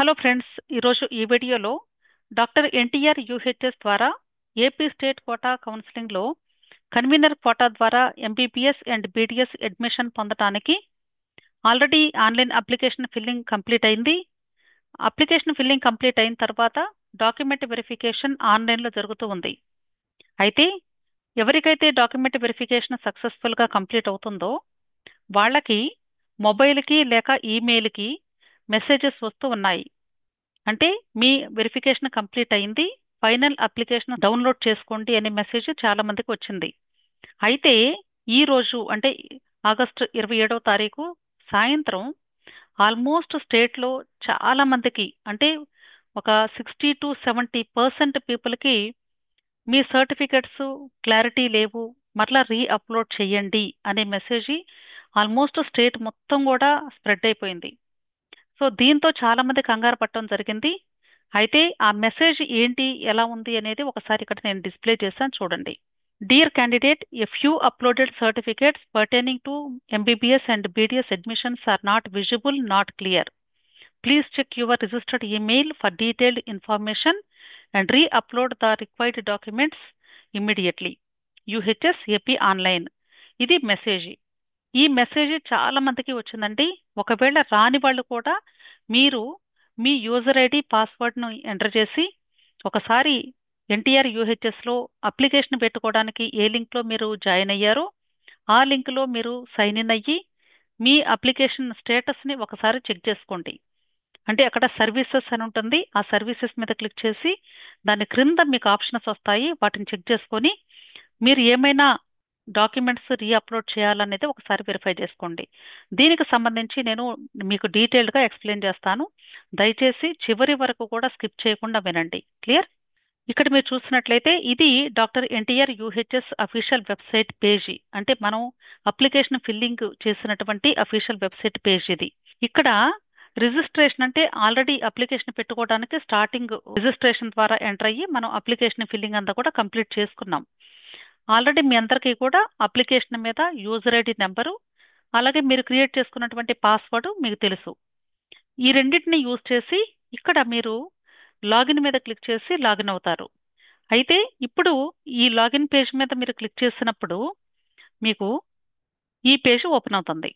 hello friends ఈరోజు ఈ వీడియోలో డాక్టర్ ఎన్టీఆర్ యూహెచ్ఎస్ ద్వారా ఏపీ స్టేట్ కోటా కౌన్సిలింగ్లో కన్వీనర్ కోటా ద్వారా ఎంబీబీఎస్ అండ్ బీడీఎస్ అడ్మిషన్ పొందడానికి already online application filling complete అయింది అప్లికేషన్ ఫిల్లింగ్ కంప్లీట్ అయిన తర్వాత డాక్యుమెంట్ వెరిఫికేషన్ ఆన్లైన్లో జరుగుతూ ఉంది అయితే ఎవరికైతే డాక్యుమెంట్ వెరిఫికేషన్ సక్సెస్ఫుల్గా కంప్లీట్ అవుతుందో వాళ్ళకి మొబైల్కి లేక ఈమెయిల్కి మెసేజెస్ వస్తూ ఉన్నాయి అంటే మీ వెరిఫికేషన్ కంప్లీట్ అయింది ఫైనల్ అప్లికేషన్ డౌన్లోడ్ చేసుకోండి అనే మెసేజ్ చాలా మందికి వచ్చింది అయితే ఈ రోజు అంటే ఆగస్టు ఇరవై ఏడవ తారీఖు సాయంత్రం ఆల్మోస్ట్ స్టేట్లో చాలా మందికి అంటే ఒక సిక్స్టీ టు సెవెంటీ పర్సెంట్ పీపుల్కి మీ సర్టిఫికెట్స్ క్లారిటీ లేవు మరలా రీ అప్లోడ్ చేయండి అనే మెసేజ్ ఆల్మోస్ట్ స్టేట్ మొత్తం కూడా స్ప్రెడ్ అయిపోయింది సో దీంతో చాలా మంది కంగారు పట్టడం జరిగింది అయితే ఆ మెసేజ్ ఏంటి ఎలా ఉంది అనేది ఒకసారి ఇక్కడ నేను డిస్ప్లే చేశాను చూడండి dear candidate a few uploaded certificates pertaining to MBBS and BDS admissions are not visible not clear please check your registered email for detailed information and re upload the required documents immediately UHS AP online ఇది message ఈ message చాలా మందికి వచ్చిందండి ఒకవేళ రాని వాళ్ళు కూడా మీరు మీ యూజర్ ఐడి పాస్వర్డ్ను ఎంటర్ చేసి ఒకసారి ఎన్టీఆర్ యూహెచ్ఎస్లో అప్లికేషన్ పెట్టుకోవడానికి ఏ లింక్లో మీరు జాయిన్ అయ్యారో ఆ లింక్లో మీరు సైన్ ఇన్ అయ్యి మీ అప్లికేషన్ స్టేటస్ని ఒకసారి చెక్ చేసుకోండి అంటే అక్కడ సర్వీసెస్ అని ఉంటుంది ఆ సర్వీసెస్ మీద క్లిక్ చేసి దాని క్రింద మీకు ఆప్షన్స్ వస్తాయి వాటిని చెక్ చేసుకొని మీరు ఏమైనా డాక్యుమెంట్స్ రీఅప్లోడ్ చేయాలనేది ఒకసారి వెరిఫై చేసుకోండి దీనికి సంబంధించి నేను మీకు డీటెయిల్డ్గా ఎక్స్ప్లెయిన్ చేస్తాను దయచేసి చివరి వరకు కూడా స్కిప్ చేయకుండా వినండి క్లియర్ ఇక్కడ మీరు చూసినట్లయితే ఇది doctor NTR UHS official website page అంటే మనం అప్లికేషన్ ఫిల్లింగ్ చేసినటువంటి అఫీషియల్ వెబ్సైట్ పేజ్ ఇది ఇక్కడ రిజిస్ట్రేషన్ అంటే ఆల్రెడీ అప్లికేషన్ పెట్టుకోవడానికి స్టార్టింగ్ రిజిస్ట్రేషన్ ద్వారా ఎంటర్ అయ్యి మనం అప్లికేషన్ ఫిల్లింగ్ అంతా కూడా కంప్లీట్ చేసుకున్నాం ఆల్రెడీ మీ అందరికీ కూడా అప్లికేషన్ మీద యూజర్ ఐడి నెంబరు అలాగే మీరు క్రియేట్ చేసుకున్నటువంటి పాస్వర్డ్ మీకు తెలుసు ఈ రెండింటిని యూజ్ చేసి ఇక్కడ మీరు లాగిన్ మీద క్లిక్ చేసి లాగిన్ అవుతారు అయితే ఇప్పుడు ఈ లాగిన్ పేజ్ మీద మీరు క్లిక్ చేసినప్పుడు మీకు ఈ పేజ్ ఓపెన్ అవుతుంది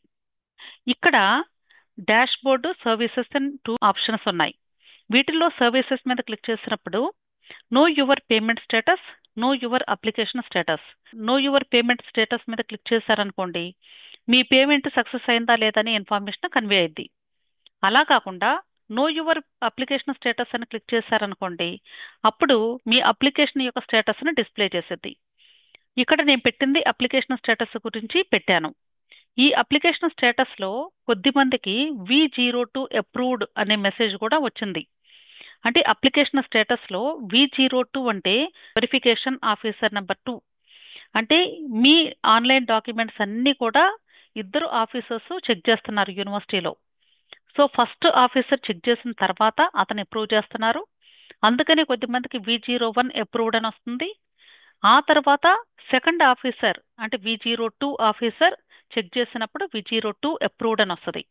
ఇక్కడ dashboard services and two options ఉన్నాయి వీటిల్లో సర్వీసెస్ మీద క్లిక్ చేసినప్పుడు know your payment status know your application status know your payment status మీద క్లిక్ చేశారనుకోండి మీ పేమెంట్ సక్సెస్ అయిందా లేదని ఇన్ఫర్మేషన్ కన్వే అయింది అలా కాకుండా నో యువర్ అప్లికేషన్ స్టేటస్ అని క్లిక్ చేశారనుకోండి అప్పుడు మీ అప్లికేషన్ యొక్క స్టేటస్ను డిస్ప్లే చేసేది ఇక్కడ నేను పెట్టింది అప్లికేషన్ స్టేటస్ గురించి పెట్టాను ఈ అప్లికేషన్ స్టేటస్లో మందికి వి జీరో టు అప్రూవ్డ్ అనే మెసేజ్ కూడా వచ్చింది అంటే అప్లికేషన్ స్టేటస్లో వి జీరో టూ అంటే వెరిఫికేషన్ ఆఫీసర్ నెంబర్ టూ అంటే మీ ఆన్లైన్ డాక్యుమెంట్స్ అన్నీ కూడా ఇద్దరు ఆఫీసర్స్ చెక్ చేస్తున్నారు యూనివర్సిటీలో సో ఫస్ట్ ఆఫీసర్ చెక్ చేసిన తర్వాత అతను అప్రూవ్ చేస్తున్నారు అందుకనే కొద్దిమందికి వి జీరో వన్ అప్రూవ్డ్ అని వస్తుంది ఆ తర్వాత సెకండ్ ఆఫీసర్ అంటే V zero two officer check చేసినప్పుడు వి జీరో టూ అప్రూవ్డ్ అని వస్తుంది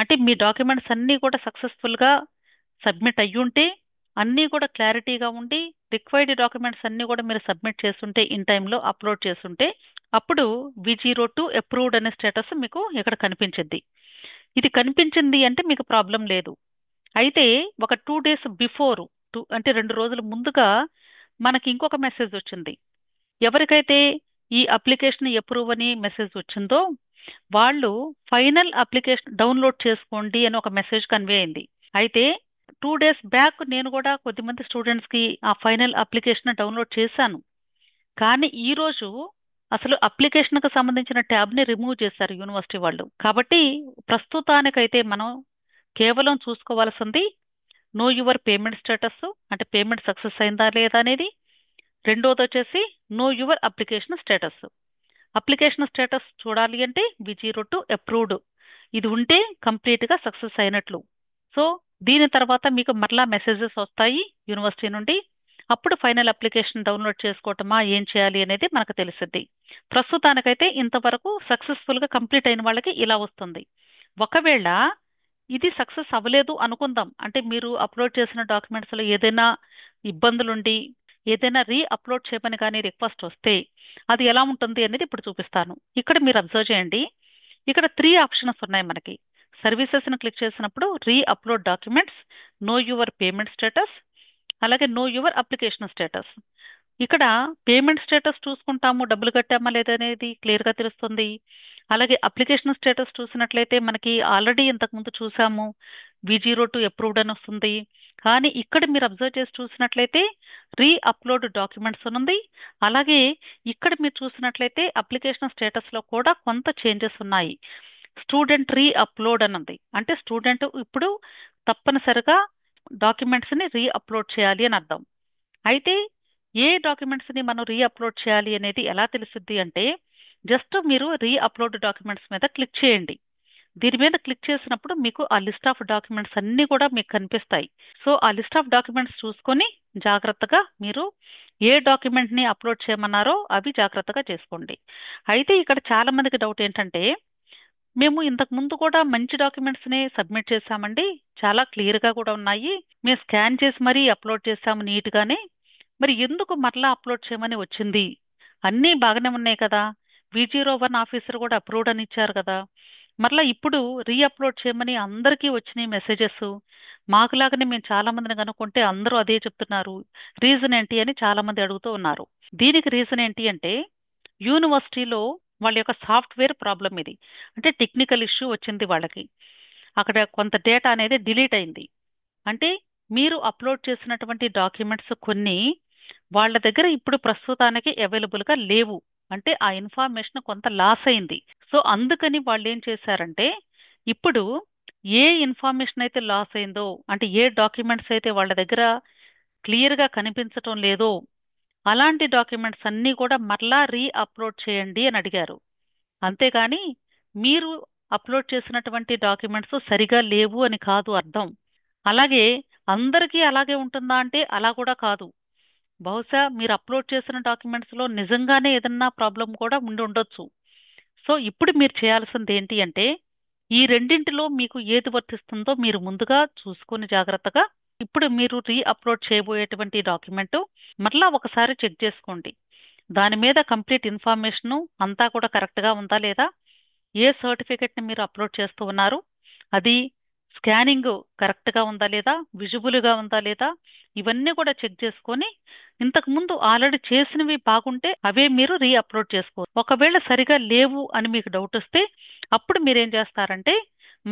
అంటే మీ డాక్యుమెంట్స్ అన్నీ కూడా సక్సెస్ఫుల్గా సబ్మిట్ అయ్యుంటే అన్నీ కూడా క్లారిటీగా ఉండి రిక్వైర్డ్ డాక్యుమెంట్స్ అన్నీ కూడా మీరు సబ్మిట్ చేస్తుంటే ఇన్ టైంలో అప్లోడ్ చేస్తుంటే అప్పుడు వి జీరో టూ అప్రూవ్డ్ అనే స్టేటస్ మీకు ఇక్కడ కనిపించింది ఇది కనిపించింది అంటే మీకు ప్రాబ్లం లేదు అయితే ఒక టూ డేస్ బిఫోర్ టూ అంటే రెండు రోజుల ముందుగా మనకి ఇంకొక మెసేజ్ వచ్చింది ఎవరికైతే ఈ అప్లికేషన్ అప్రూవ్ అని మెసేజ్ వచ్చిందో వాళ్ళు ఫైనల్ అప్లికేషన్ డౌన్లోడ్ చేసుకోండి అని ఒక మెసేజ్ కన్వే అయింది అయితే టూ డేస్ బ్యాక్ నేను కూడా కొద్దిమంది స్టూడెంట్స్కి ఆ ఫైనల్ అప్లికేషన్ డౌన్లోడ్ చేశాను కానీ ఈరోజు అసలు అప్లికేషన్కి సంబంధించిన ట్యాబ్ని రిమూవ్ చేశారు యూనివర్సిటీ వాళ్ళు కాబట్టి ప్రస్తుతానికైతే మనం కేవలం చూసుకోవాల్సింది నో యువర్ పేమెంట్ స్టేటస్ అంటే పేమెంట్ సక్సెస్ అయిందా లేదా అనేది రెండోది వచ్చేసి know your application status application status చూడాలి అంటే విజీ టు అప్రూవ్డ్ ఇది ఉంటే కంప్లీట్గా సక్సెస్ అయినట్లు సో దీని తర్వాత మీకు మరలా మెసేజెస్ వస్తాయి యూనివర్సిటీ నుండి అప్పుడు ఫైనల్ అప్లికేషన్ డౌన్లోడ్ చేసుకోవటమా ఏం చేయాలి అనేది మనకు తెలిసింది ప్రస్తుతానికైతే ఇంతవరకు సక్సెస్ఫుల్గా కంప్లీట్ అయిన వాళ్ళకి ఇలా వస్తుంది ఒకవేళ ఇది సక్సెస్ అవ్వలేదు అనుకుందాం అంటే మీరు అప్లోడ్ చేసిన డాక్యుమెంట్స్లో ఏదైనా ఇబ్బందులుండి ఏదైనా రీ అప్లోడ్ చేయమని కానీ రిక్వెస్ట్ వస్తే అది ఎలా ఉంటుంది అనేది ఇప్పుడు చూపిస్తాను ఇక్కడ మీరు అబ్జర్వ్ చేయండి ఇక్కడ త్రీ ఆప్షన్స్ ఉన్నాయి మనకి సర్వీసెస్ను క్లిక్ చేసినప్పుడు re upload documents know your payment status అలాగే నో యువర్ అప్లికేషన్ స్టేటస్ ఇక్కడ పేమెంట్ స్టేటస్ చూసుకుంటాము డబ్బులు కట్టామా లేదనేది క్లియర్గా తెలుస్తుంది అలాగే అప్లికేషన్ స్టేటస్ చూసినట్లయితే మనకి ఆల్రెడీ ఇంతకుముందు చూసాము జీరో టు అప్రూవ్డ్ అని వస్తుంది కానీ ఇక్కడ మీరు అబ్జర్వ్ చేసి చూసినట్లయితే రీ అప్లోడ్ డాక్యుమెంట్స్ ఉంది అలాగే ఇక్కడ మీరు చూసినట్లయితే అప్లికేషన్ స్టేటస్లో కూడా కొంత చేంజెస్ ఉన్నాయి స్టూడెంట్ రీ అప్లోడ్ అని ఉంది అంటే స్టూడెంట్ ఇప్పుడు తప్పనిసరిగా డాక్యుమెంట్స్ని రీ అప్లోడ్ చేయాలి అని అర్థం అయితే ఏ డాక్యుమెంట్స్ని మనం రీ అప్లోడ్ చేయాలి అనేది ఎలా తెలుస్తుంది అంటే జస్ట్ మీరు రీ అప్లోడ్ డాక్యుమెంట్స్ మీద క్లిక్ చేయండి దీని మీద క్లిక్ చేసినప్పుడు మీకు ఆ లిస్ట్ ఆఫ్ డాక్యుమెంట్స్ అన్నీ కూడా మీకు కనిపిస్తాయి సో ఆ లిస్ట్ ఆఫ్ డాక్యుమెంట్స్ చూసుకొని జాగ్రత్తగా మీరు ఏ డాక్యుమెంట్ని అప్లోడ్ చేయమన్నారో అవి జాగ్రత్తగా చేసుకోండి అయితే ఇక్కడ చాలా మందికి డౌట్ ఏంటంటే మేము ఇంతకుముందు కూడా మంచి డాక్యుమెంట్స్నే సబ్మిట్ చేశామండి చాలా క్లియర్గా కూడా ఉన్నాయి మేము స్కాన్ చేసి మరీ అప్లోడ్ చేశాము నీట్గానే మరి ఎందుకు మరలా అప్లోడ్ చేయమని వచ్చింది అన్నీ బాగానే ఉన్నాయి కదా విజీరో వన్ ఆఫీసర్ కూడా అప్రూవ్డ్ అని ఇచ్చారు కదా మరలా ఇప్పుడు రీఅప్లోడ్ చేయమని అందరికీ వచ్చినాయి మెసేజెస్ మాకులాగానే మేము చాలా మందిని కనుక్కుంటే అందరూ అదే చెప్తున్నారు రీజన్ ఏంటి అని చాలా మంది అడుగుతూ ఉన్నారు దీనికి రీజన్ ఏంటి అంటే యూనివర్సిటీలో వాళ్ళ యొక్క సాఫ్ట్వేర్ ప్రాబ్లం ఇది అంటే టెక్నికల్ ఇష్యూ వచ్చింది వాళ్ళకి అక్కడ కొంత డేటా అనేది డిలీట్ అయింది అంటే మీరు అప్లోడ్ చేసినటువంటి డాక్యుమెంట్స్ కొన్ని వాళ్ళ దగ్గర ఇప్పుడు ప్రస్తుతానికి అవైలబుల్గా లేవు అంటే ఆ ఇన్ఫర్మేషన్ కొంత లాస్ అయింది సో అందుకని వాళ్ళు ఏం చేశారంటే ఇప్పుడు ఏ ఇన్ఫర్మేషన్ అయితే లాస్ అయిందో అంటే ఏ డాక్యుమెంట్స్ అయితే వాళ్ళ దగ్గర క్లియర్గా కనిపించటం లేదో అలాంటి డాక్యుమెంట్స్ అన్నీ కూడా మరలా రీ అప్లోడ్ చేయండి అని అడిగారు అంతేగాని మీరు అప్లోడ్ చేసినటువంటి డాక్యుమెంట్స్ సరిగా లేవు అని కాదు అర్థం అలాగే అందరికీ అలాగే ఉంటుందా అంటే అలా కూడా కాదు బహుశా మీరు అప్లోడ్ చేసిన డాక్యుమెంట్స్లో నిజంగానే ఏదన్నా ప్రాబ్లం కూడా ఉండి ఉండొచ్చు సో ఇప్పుడు మీరు చేయాల్సింది ఏంటి అంటే ఈ రెండింటిలో మీకు ఏది వర్తిస్తుందో మీరు ముందుగా చూసుకొని జాగ్రత్తగా ఇప్పుడు మీరు రీ అప్లోడ్ చేయబోయేటువంటి డాక్యుమెంట్ మరలా ఒకసారి చెక్ చేసుకోండి దాని మీద కంప్లీట్ ఇన్ఫర్మేషన్ అంతా కూడా కరెక్ట్గా ఉందా లేదా ఏ సర్టిఫికెట్ని మీరు అప్లోడ్ చేస్తూ ఉన్నారు అది స్కానింగ్ కరెక్ట్గా ఉందా లేదా విజిబుల్గా ఉందా లేదా ఇవన్నీ కూడా చెక్ చేసుకొని ఇంతకుముందు ఆల్రెడీ చేసినవి బాగుంటే అవే మీరు రీ అప్లోడ్ చేసుకో ఒకవేళ సరిగా లేవు అని మీకు డౌట్ వస్తే అప్పుడు మీరేం చేస్తారంటే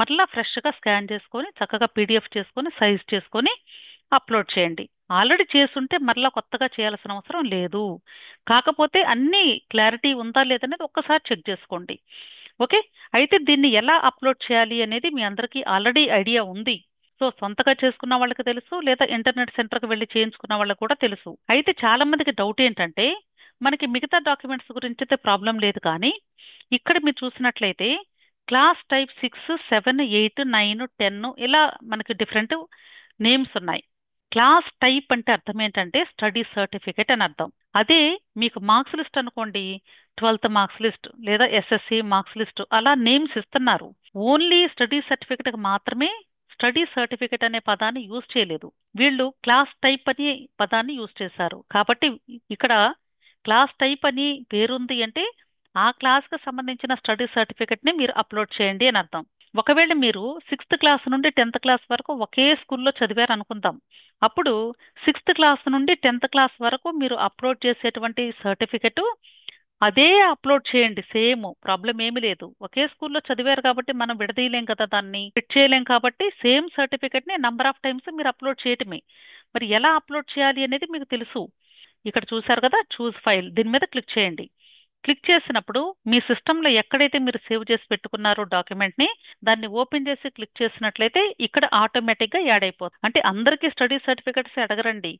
మరలా ఫ్రెష్గా స్కాన్ చేసుకొని చక్కగా పీడిఎఫ్ చేసుకొని సైజ్ చేసుకొని అప్లోడ్ చేయండి ఆల్రెడీ చేస్తుంటే మరలా కొత్తగా చేయాల్సిన అవసరం లేదు కాకపోతే అన్ని క్లారిటీ ఉందా లేదనేది ఒక్కసారి చెక్ చేసుకోండి ఓకే అయితే దీన్ని ఎలా అప్లోడ్ చేయాలి అనేది మీ అందరికీ ఆల్రెడీ ఐడియా ఉంది సో సొంతగా చేసుకున్న వాళ్ళకి తెలుసు లేదా ఇంటర్నెట్ సెంటర్కి వెళ్ళి చేయించుకున్న వాళ్ళకి కూడా తెలుసు అయితే చాలా మందికి డౌట్ ఏంటంటే మనకి మిగతా డాక్యుమెంట్స్ గురించి అయితే ప్రాబ్లం లేదు కానీ ఇక్కడ మీరు చూసినట్లయితే class type six seven eight nine ten ఇలా మనకి డిఫరెంట్ నేమ్స్ ఉన్నాయి క్లాస్ టైప్ అంటే అర్థం ఏంటంటే స్టడీ సర్టిఫికేట్ అని అర్థం అదే మీకు మార్క్స్ లిస్ట్ అనుకోండి ట్వెల్త్ మార్క్స్ లిస్ట్ లేదా ఎస్ఎస్సి మార్క్స్ లిస్ట్ అలా నేమ్స్ ఇస్తున్నారు ఓన్లీ స్టడీ సర్టిఫికేట్ మాత్రమే స్టడీ సర్టిఫికేట్ అనే పదాన్ని యూజ్ చేయలేదు వీళ్ళు క్లాస్ టైప్ అని పదాన్ని యూజ్ చేశారు కాబట్టి ఇక్కడ క్లాస్ టైప్ అని పేరుంది అంటే ఆ క్లాస్కి సంబంధించిన స్టడీ సర్టిఫికెట్ని మీరు అప్లోడ్ చేయండి అని అర్థం ఒకవేళ మీరు సిక్స్త్ క్లాస్ నుండి టెన్త్ క్లాస్ వరకు ఒకే స్కూల్లో చదివారు అనుకుందాం అప్పుడు సిక్స్త్ క్లాస్ నుండి టెన్త్ క్లాస్ వరకు మీరు అప్లోడ్ చేసేటువంటి సర్టిఫికెట్ అదే అప్లోడ్ చేయండి సేమ్ ప్రాబ్లం ఏమి లేదు ఒకే స్కూల్లో చదివారు కాబట్టి మనం విడదీయలేం కదా దాన్ని ఫిట్ చేయలేం కాబట్టి సేమ్ సర్టిఫికెట్ ని నంబర్ ఆఫ్ టైమ్స్ మీరు అప్లోడ్ చేయటమే మరి ఎలా అప్లోడ్ చేయాలి అనేది మీకు తెలుసు ఇక్కడ చూసారు కదా చూస్ ఫైల్ దీని మీద క్లిక్ చేయండి క్లిక్ చేసినప్పుడు మీ సిస్టంలో ఎక్కడైతే మీరు సేవ్ చేసి పెట్టుకున్నారో డాక్యుమెంట్ని దాన్ని ఓపెన్ చేసి క్లిక్ చేసినట్లయితే ఇక్కడ ఆటోమేటిక్గా యాడ్ అయిపోతుంది అంటే అందరికీ స్టడీ సర్టిఫికెట్స్ అడగరండి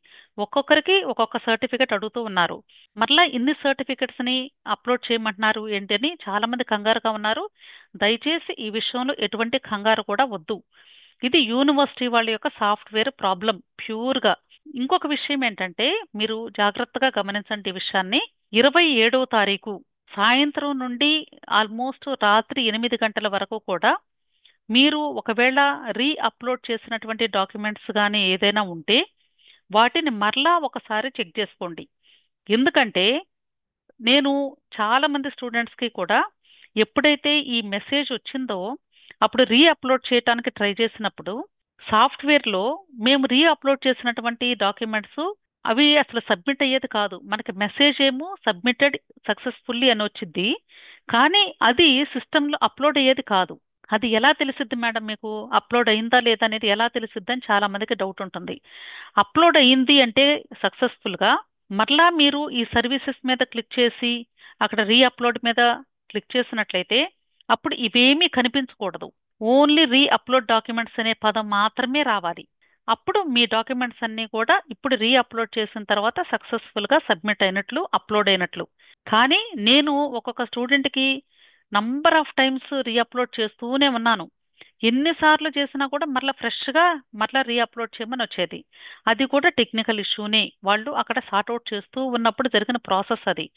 ఒక్కొక్కరికి ఒక్కొక్క సర్టిఫికెట్ అడుగుతూ ఉన్నారు మరలా ఇన్ని సర్టిఫికెట్స్ని అప్లోడ్ చేయమంటున్నారు ఏంటి అని చాలామంది కంగారుగా ఉన్నారు దయచేసి ఈ విషయంలో ఎటువంటి కంగారు కూడా వద్దు ఇది యూనివర్సిటీ వాళ్ళ యొక్క సాఫ్ట్వేర్ ప్రాబ్లం ప్యూర్గా ఇంకొక విషయం ఏంటంటే మీరు జాగ్రత్తగా గమనించండి ఈ విషయాన్ని ఇరవై ఏడవ తారీఖు సాయంత్రం నుండి ఆల్మోస్ట్ రాత్రి ఎనిమిది గంటల వరకు కూడా మీరు ఒకవేళ రీ అప్లోడ్ చేసినటువంటి డాక్యుమెంట్స్ కానీ ఏదైనా ఉంటే వాటిని మరలా ఒకసారి చెక్ చేసుకోండి ఎందుకంటే నేను చాలామంది స్టూడెంట్స్కి కూడా ఎప్పుడైతే ఈ మెసేజ్ వచ్చిందో అప్పుడు రీ అప్లోడ్ చేయడానికి ట్రై చేసినప్పుడు సాఫ్ట్వేర్లో మేము రీ అప్లోడ్ చేసినటువంటి డాక్యుమెంట్స్ అవి అసలు సబ్మిట్ అయ్యేది కాదు మనకి మెసేజ్ ఏమో సబ్మిటెడ్ సక్సెస్ఫుల్లీ అని వచ్చింది కానీ అది సిస్టంలో అప్లోడ్ అయ్యేది కాదు అది ఎలా తెలిసిద్ది మేడం మీకు అప్లోడ్ అయిందా లేదా అనేది ఎలా తెలిసిద్ది అని చాలా మందికి డౌట్ ఉంటుంది అప్లోడ్ అయింది అంటే సక్సెస్ఫుల్గా మరలా మీరు ఈ సర్వీసెస్ మీద క్లిక్ చేసి అక్కడ రీ అప్లోడ్ మీద క్లిక్ చేసినట్లయితే అప్పుడు ఇవేమీ కనిపించకూడదు ఓన్లీ రీ అప్లోడ్ డాక్యుమెంట్స్ అనే పదం మాత్రమే రావాలి అప్పుడు మీ డాక్యుమెంట్స్ అన్నీ కూడా ఇప్పుడు రీ అప్లోడ్ చేసిన తర్వాత సక్సెస్ఫుల్గా సబ్మిట్ అయినట్లు అప్లోడ్ అయినట్లు కానీ నేను ఒక్కొక్క స్టూడెంట్కి number of times re upload చేస్తూనే ఉన్నాను ఎన్నిసార్లు చేసినా కూడా మరలా ఫ్రెష్గా మరలా రీ అప్లోడ్ చేయమని వచ్చేది అది కూడా టెక్నికల్ ఇష్యూనే వాళ్ళు అక్కడ సార్ట్అవుట్ చేస్తూ ఉన్నప్పుడు జరిగిన ప్రాసెస్ అది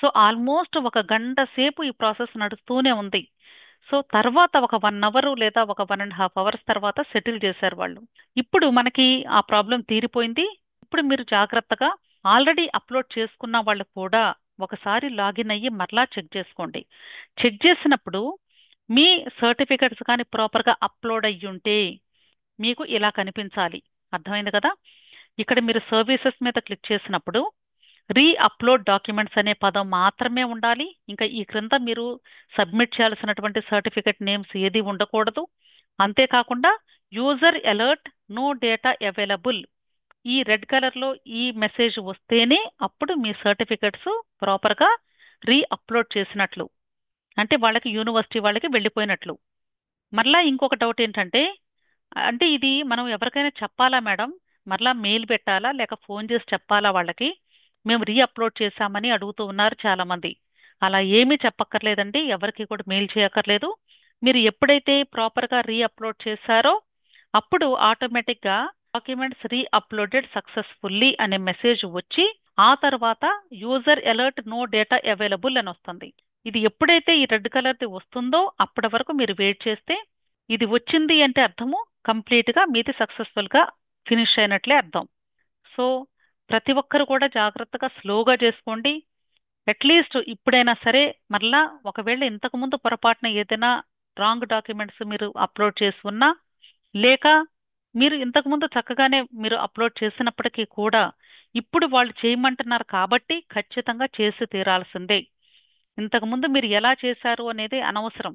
సో ఆల్మోస్ట్ ఒక గంట సేపు ఈ ప్రాసెస్ నడుస్తూనే ఉంది సో తర్వాత ఒక వన్ అవర్ లేదా ఒక వన్ అండ్ హాఫ్ అవర్స్ తర్వాత సెటిల్ చేశారు వాళ్ళు ఇప్పుడు మనకి ఆ ప్రాబ్లం తీరిపోయింది ఇప్పుడు మీరు జాగ్రత్తగా ఆల్రెడీ అప్లోడ్ చేసుకున్న వాళ్ళు కూడా ఒకసారి లాగిన్ అయ్యి మరలా చెక్ చేసుకోండి చెక్ చేసినప్పుడు మీ సర్టిఫికెట్స్ కానీ ప్రాపర్గా అప్లోడ్ అయ్యి ఉంటే మీకు ఇలా కనిపించాలి అర్థమైంది కదా ఇక్కడ మీరు సర్వీసెస్ మీద క్లిక్ చేసినప్పుడు రీ అప్లోడ్ డాక్యుమెంట్స్ అనే పదం మాత్రమే ఉండాలి ఇంకా ఈ క్రింద మీరు సబ్మిట్ చేయాల్సినటువంటి సర్టిఫికెట్ నేమ్స్ ఏది ఉండకూడదు అంతేకాకుండా user alert no data available ఈ రెడ్ కలర్లో ఈ మెసేజ్ వస్తేనే అప్పుడు మీ సర్టిఫికెట్స్ ప్రాపర్గా రీ అప్లోడ్ చేసినట్లు అంటే వాళ్ళకి యూనివర్సిటీ వాళ్ళకి వెళ్ళిపోయినట్లు మరలా ఇంకొక డౌట్ ఏంటంటే అంటే ఇది మనం ఎవరికైనా చెప్పాలా మేడం మరలా మెయిల్ పెట్టాలా లేక ఫోన్ చేసి చెప్పాలా వాళ్ళకి మేము రీఅప్లోడ్ చేశామని అడుగుతూ ఉన్నారు చాలామంది అలా ఏమీ చెప్పక్కర్లేదండి ఎవరికి కూడా మెయిల్ చేయక్కర్లేదు మీరు ఎప్పుడైతే ప్రాపర్గా రీఅప్లోడ్ చేశారో అప్పుడు ఆటోమేటిక్గా డాక్యుమెంట్స్ రీఅప్లోడెడ్ సక్సెస్ఫుల్లీ అనే మెసేజ్ వచ్చి ఆ తర్వాత user alert no data available అని వస్తుంది ఇది ఎప్పుడైతే ఈ రెడ్ కలర్ది వస్తుందో అప్పటి వరకు మీరు వెయిట్ చేస్తే ఇది వచ్చింది అంటే అర్థము కంప్లీట్గా మీది సక్సెస్ఫుల్గా ఫినిష్ అయినట్లే అర్థం సో ప్రతి ఒక్కరు కూడా జాగ్రత్తగా స్లోగా చేసుకోండి అట్లీస్ట్ ఇప్పుడైనా సరే మరలా ఒకవేళ ఇంతకుముందు పొరపాటున ఏదైనా రాంగ్ డాక్యుమెంట్స్ మీరు అప్లోడ్ చేసి ఉన్నా లేక మీరు ఇంతకుముందు చక్కగానే మీరు అప్లోడ్ చేసినప్పటికీ కూడా ఇప్పుడు వాళ్ళు చేయమంటున్నారు కాబట్టి ఖచ్చితంగా చేసి తీరాల్సిందే ఇంతకుముందు మీరు ఎలా చేశారు అనేది అనవసరం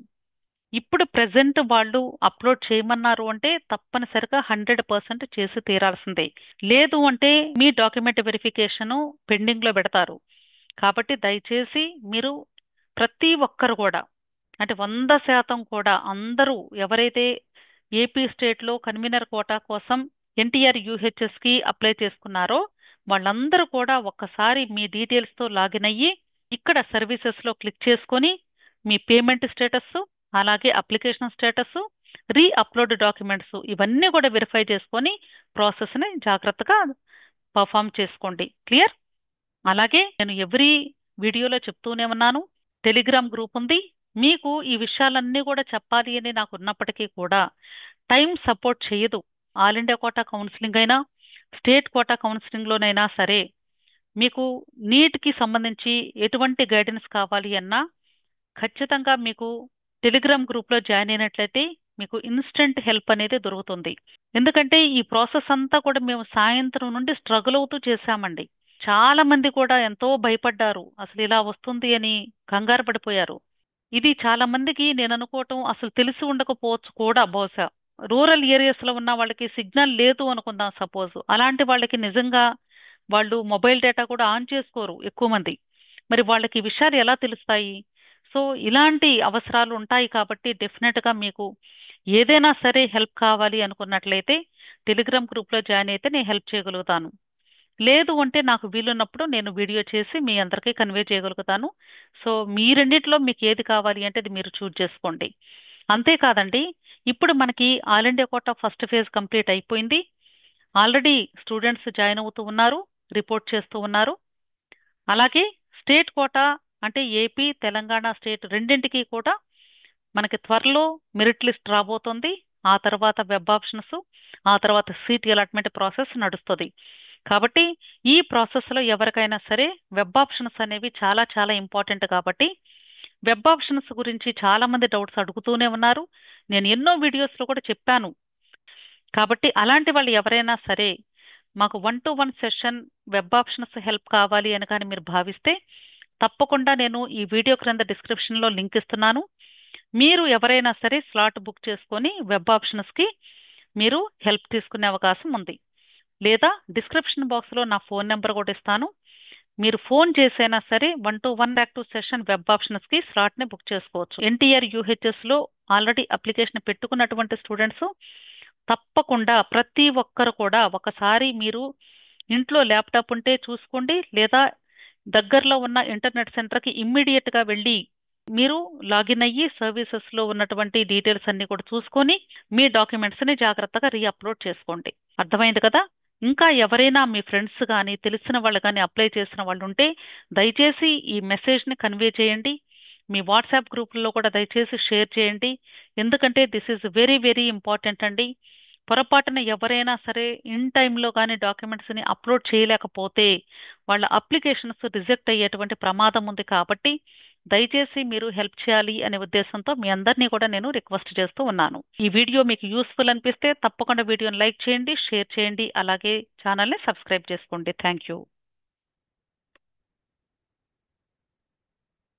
ఇప్పుడు ప్రజెంట్ వాళ్ళు అప్లోడ్ చేయమన్నారు అంటే తప్పనిసరిగా హండ్రెడ్ పర్సెంట్ చేసి తీరాల్సిందే లేదు అంటే మీ డాక్యుమెంట్ వెరిఫికేషన్ పెండింగ్ లో పెడతారు కాబట్టి దయచేసి మీరు ప్రతి ఒక్కరు కూడా అంటే వంద శాతం కూడా అందరూ ఎవరైతే ఏపీ స్టేట్లో కన్వీనర్ కోటా కోసం ఎన్టీఆర్ యూహెచ్ఎస్కి అప్లై చేసుకున్నారో వాళ్ళందరూ కూడా ఒక్కసారి మీ డీటెయిల్స్తో లాగిన్ అయ్యి ఇక్కడ సర్వీసెస్లో క్లిక్ చేసుకొని మీ పేమెంట్ స్టేటస్ అలాగే application status re upload documents ఇవన్నీ కూడా వెరిఫై చేసుకొని ప్రాసెస్ని జాగ్రత్తగా పర్ఫామ్ చేసుకోండి క్లియర్ అలాగే నేను ఎవ్రీ వీడియోలో చెప్తూనే ఉన్నాను టెలిగ్రామ్ గ్రూప్ ఉంది మీకు ఈ విషయాలన్నీ కూడా చెప్పాలి అని నాకు ఉన్నప్పటికీ కూడా టైం సపోర్ట్ చేయదు ఆల్ ఇండియా కోటా కౌన్సిలింగ్ అయినా స్టేట్ కోటా కౌన్సిలింగ్లోనైనా సరే మీకు నీట్కి సంబంధించి ఎటువంటి గైడెన్స్ కావాలి అన్నా ఖచ్చితంగా మీకు టెలిగ్రామ్ గ్రూప్లో జాయిన్ అయినట్లయితే మీకు ఇన్స్టెంట్ హెల్ప్ అనేది దొరుకుతుంది ఎందుకంటే ఈ ప్రాసెస్ అంతా కూడా మేము సాయంత్రం నుండి స్ట్రగుల్ అవుతూ చేశామండి చాలా మంది కూడా ఎంతో భయపడ్డారు అసలు ఇలా వస్తుంది అని కంగారు పడిపోయారు ఇది చాలా మందికి నేను అనుకోవటం అసలు తెలిసి ఉండకపోవచ్చు కూడా బహుశా రూరల్ ఏరియాస్ లో ఉన్న వాళ్ళకి సిగ్నల్ లేదు అనుకుందాం సపోజ్ అలాంటి వాళ్ళకి నిజంగా వాళ్ళు మొబైల్ డేటా కూడా ఆన్ చేసుకోరు ఎక్కువ మంది మరి వాళ్ళకి విషయాలు ఎలా తెలుస్తాయి సో ఇలాంటి అవసరాలు ఉంటాయి కాబట్టి డెఫినెట్గా మీకు ఏదైనా సరే హెల్ప్ కావాలి అనుకున్నట్లయితే టెలిగ్రామ్ గ్రూప్లో జాయిన్ అయితే నేను హెల్ప్ చేయగలుగుతాను లేదు అంటే నాకు వీలున్నప్పుడు నేను వీడియో చేసి మీ అందరికీ కన్వే చేయగలుగుతాను సో మీ మీకు ఏది కావాలి అంటే అది మీరు చూజ్ చేసుకోండి అంతేకాదండి ఇప్పుడు మనకి all India quota first phase complete అయిపోయింది ఆల్రెడీ స్టూడెంట్స్ జాయిన్ అవుతూ ఉన్నారు రిపోర్ట్ చేస్తూ ఉన్నారు అలాగే స్టేట్ కోటా అంటే ఏపీ తెలంగాణ స్టేట్ రెండింటికి కూడా మనకి త్వరలో మెరిట్ లిస్ట్ రాబోతుంది ఆ తర్వాత వెబ్ ఆప్షన్స్ ఆ తర్వాత సీట్ అలాట్మెంట్ ప్రాసెస్ నడుస్తుంది కాబట్టి ఈ ప్రాసెస్లో ఎవరికైనా సరే వెబ్ ఆప్షన్స్ అనేవి చాలా చాలా ఇంపార్టెంట్ కాబట్టి వెబ్ ఆప్షన్స్ గురించి చాలామంది డౌట్స్ అడుగుతూనే ఉన్నారు నేను ఎన్నో వీడియోస్లో కూడా చెప్పాను కాబట్టి అలాంటి వాళ్ళు ఎవరైనా సరే మాకు one to one session web options help కావాలి అని కానీ మీరు భావిస్తే తప్పకుండా నేను ఈ వీడియో క్రింద డిస్క్రిప్షన్లో లింక్ ఇస్తున్నాను మీరు ఎవరైనా సరే స్లాట్ బుక్ చేసుకొని వెబ్ ఆప్షన్స్కి మీరు హెల్ప్ తీసుకునే అవకాశం ఉంది లేదా డిస్క్రిప్షన్ బాక్స్లో నా ఫోన్ నెంబర్ కూడా ఇస్తాను మీరు ఫోన్ చేసైనా సరే one to one back to session web ఆప్షన్స్కి స్లాట్ని బుక్ చేసుకోవచ్చు ఎన్టీఆర్ యూహెచ్ఎస్లో ఆల్రెడీ అప్లికేషన్ పెట్టుకున్నటువంటి స్టూడెంట్స్ తప్పకుండా ప్రతి ఒక్కరు కూడా ఒకసారి మీరు ఇంట్లో ల్యాప్టాప్ ఉంటే చూసుకోండి లేదా దగ్గరలో ఉన్న ఇంటర్నెట్ సెంటర్కి గా వెళ్ళి మీరు లాగిన్ అయ్యి సర్వీసెస్లో ఉన్నటువంటి డీటెయిల్స్ అన్ని కూడా చూసుకొని మీ డాక్యుమెంట్స్ని జాగ్రత్తగా రీఅప్లోడ్ చేసుకోండి అర్థమైంది కదా ఇంకా ఎవరైనా మీ ఫ్రెండ్స్ కానీ తెలిసిన వాళ్ళు కానీ అప్లై చేసిన వాళ్ళు ఉంటే దయచేసి ఈ మెసేజ్ని కన్వే చేయండి మీ వాట్సాప్ గ్రూపుల్లో కూడా దయచేసి షేర్ చేయండి ఎందుకంటే this is very very important అండి పొరపాటున ఎవరైనా సరే ఇన్ టైంలో కానీ డాక్యుమెంట్స్ని అప్లోడ్ చేయలేకపోతే వాళ్ళ అప్లికేషన్స్ రిజెక్ట్ అయ్యేటువంటి ప్రమాదం ఉంది కాబట్టి దయచేసి మీరు హెల్ప్ చేయాలి అనే ఉద్దేశంతో మీ అందరినీ కూడా నేను రిక్వెస్ట్ చేస్తూ ఉన్నాను ఈ వీడియో మీకు యూస్ఫుల్ అనిపిస్తే తప్పకుండా వీడియోని లైక్ చేయండి షేర్ చేయండి అలాగే ఛానల్ని సబ్స్క్రైబ్ చేసుకోండి థ్యాంక్ యూ